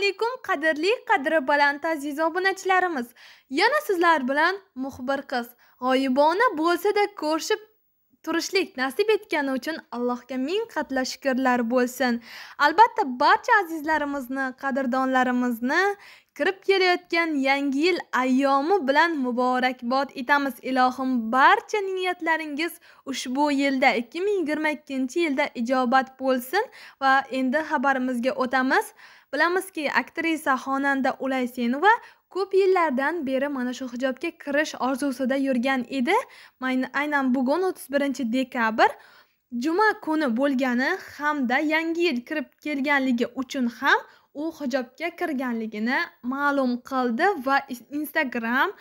alaykum qadrli qadri baland aziz obunachilarimiz yana sizlar bilan muxbir qiz g'oyibona bo'lsa-da ko'rishib turishlik nasib etgani uchun allohga ming qatla shukrlar bo'lsin albatta barcha azizlarimizni qadrdonlarimizni kirib kelayotgan yangi yil ayyomi bilan muborakbod etamiz ilohim barcha niyatlaringiz ushbu yilda 2022 yilda ijobat bo'lsin va endi xabarimizga o'tamiz bilamizki aktrisa xonanda ulaysenova ko'p yillardan beri mana shu hijobga kirish orzusida yurgan edi aynan bugun 31 dekabr juma kuni bo'lgani hamda yangi yil kirib kelganligi uchun ham u hijobga kirganligini ma'lum qildi va instagram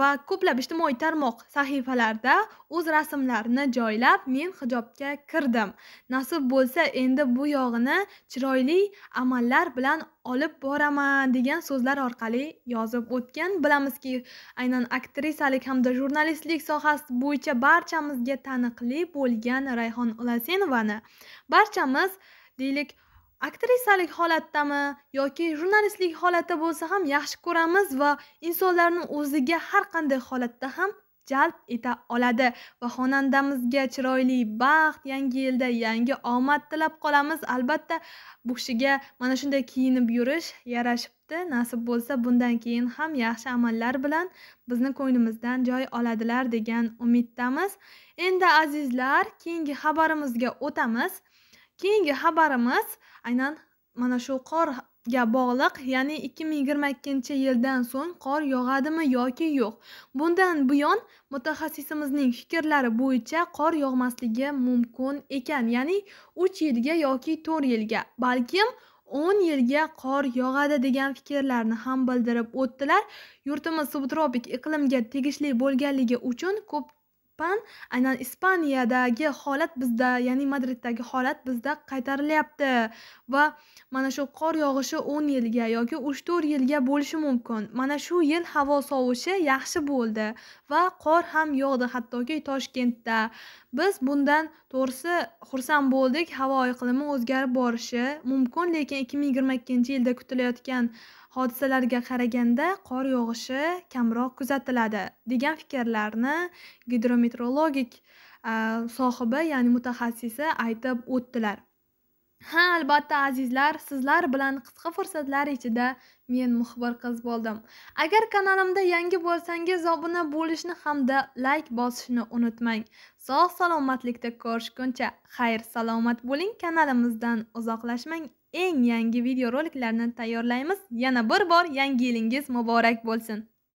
va ko'plab ijtimoiy tarmoq sahifalarida o'z rasmlarini joylab men hijobga kirdim nasib bo'lsa endi bu yog'ini chiroyli amallar bilan olib boraman degan so'zlar orqali yozib o'tgan bilamizki aynan aktrisalik hamda jurnalistlik sohasi bo'yicha barchamizga taniqli bo'lgan rayhon ulasenovani barchamiz deylik aktrisalik holatdami yoki jurnalistlik holati bo'lsa ham yaxshi ko'ramiz va insonlarni o'ziga har qanday holatda ham jalb eta oladi va xonandamizga chiroyli baxt yangi yilda yangi omad tilab qolamiz albatta bu kishiga mana shunday kiyinib yurish yarashibdi nasib bo'lsa bundan keyin ham yaxshi amallar bilan bizni ko'nglimizdan joy oladilar degan umiddamiz endi azizlar keyingi xabarimizga o'tamiz keyingi xabarimiz aynan mana shu qorga bog'liq ya'ni ikki ming yigirma ikkinchi yildan so'ng qor yog'adimi yoki yo'q bundan buyon mutaxassisimizning fikrlari bo'yicha qor yog'masligi mumkin ekan ya'ni uch yilga yoki to'rt yilga balkim o'n yilga qor yog'adi degan fikrlarni ham bildirib o'tdilar yurtimiz subtropik iqlimga tegishli bo'lganligi uchun ko'p ispan aynan ispaniyadagi holat bizda ya'ni madriddagi holat bizda qaytarilyapti va mana shu qor yog'ishi o'n yilga yoki uch to'rt yilga bo'lishi mumkin mana shu yil havo sovishi yaxshi bo'ldi va qor ham yog'di hattoki toshkentda biz bundan to'g'risi xursand bo'ldik havo iqlimi o'zgarib borishi mumkin lekin ikki ming yigirma ikkinchi yilda kutilayotgan hodisalarga qaraganda qor yog'ishi kamroq kuzatiladi degan fikrlarni gidrometeorologik sohibi ya'ni mutaxassisi aytib o'tdilar ha albatta azizlar sizlar bilan qisqa fursatlar ichida men muxbir qiz bo'ldim agar kanalimda yangi bo'lsangiz obuna bo'lishni hamda layk bosishni unutmang sog' salomatlikda ko'rishguncha xayr salomat bo'ling kanalimizdan uzoqlashmang eng yangi videoroliklarni tayyorlaymiz yana bir bor yangi yilingiz muborak bo'lsin